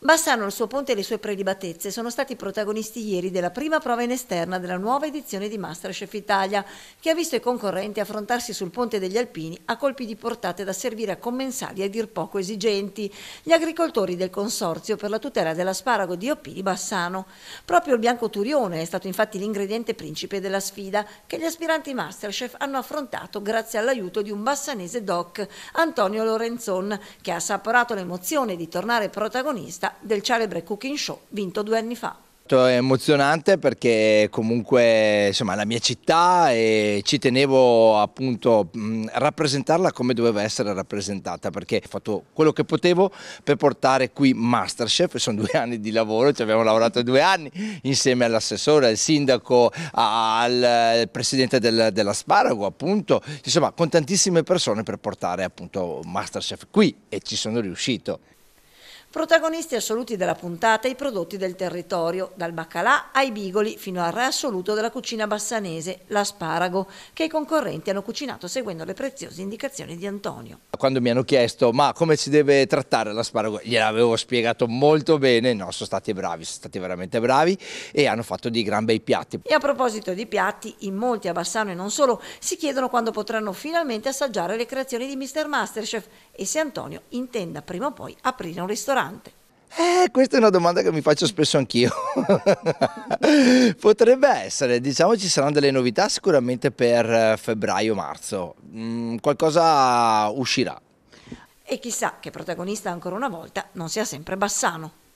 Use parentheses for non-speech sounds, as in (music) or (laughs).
Bassano, il suo ponte e le sue prelibatezze sono stati protagonisti ieri della prima prova in esterna della nuova edizione di Masterchef Italia, che ha visto i concorrenti affrontarsi sul ponte degli Alpini a colpi di portate da servire a commensali a dir poco esigenti, gli agricoltori del Consorzio per la tutela dell'asparago di OP di Bassano. Proprio il bianco turione è stato infatti l'ingrediente principe della sfida che gli aspiranti Masterchef hanno affrontato grazie all'aiuto di un bassanese doc, Antonio Lorenzon, che ha assaporato l'emozione di tornare protagonista diretta del celebre cooking show vinto due anni fa è emozionante perché comunque insomma la mia città e ci tenevo appunto a rappresentarla come doveva essere rappresentata perché ho fatto quello che potevo per portare qui Masterchef, sono due anni di lavoro, ci abbiamo lavorato due anni insieme all'assessore, al sindaco, al presidente del, dell'Asparago appunto, insomma con tantissime persone per portare appunto Masterchef qui e ci sono riuscito. Protagonisti assoluti della puntata i prodotti del territorio, dal baccalà ai bigoli fino al re assoluto della cucina bassanese, l'asparago, che i concorrenti hanno cucinato seguendo le preziose indicazioni di Antonio. Quando mi hanno chiesto ma come si deve trattare l'asparago, gliel'avevo spiegato molto bene, no, sono stati bravi, sono stati veramente bravi e hanno fatto di gran bei piatti. E a proposito di piatti, in molti a Bassano e non solo si chiedono quando potranno finalmente assaggiare le creazioni di Mr. Masterchef e se Antonio intenda prima o poi aprire un ristorante ristorante? Eh, questa è una domanda che mi faccio spesso anch'io. (laughs) Potrebbe essere, diciamo ci saranno delle novità sicuramente per eh, febbraio-marzo, mm, qualcosa uscirà. E chissà che protagonista ancora una volta non sia sempre Bassano.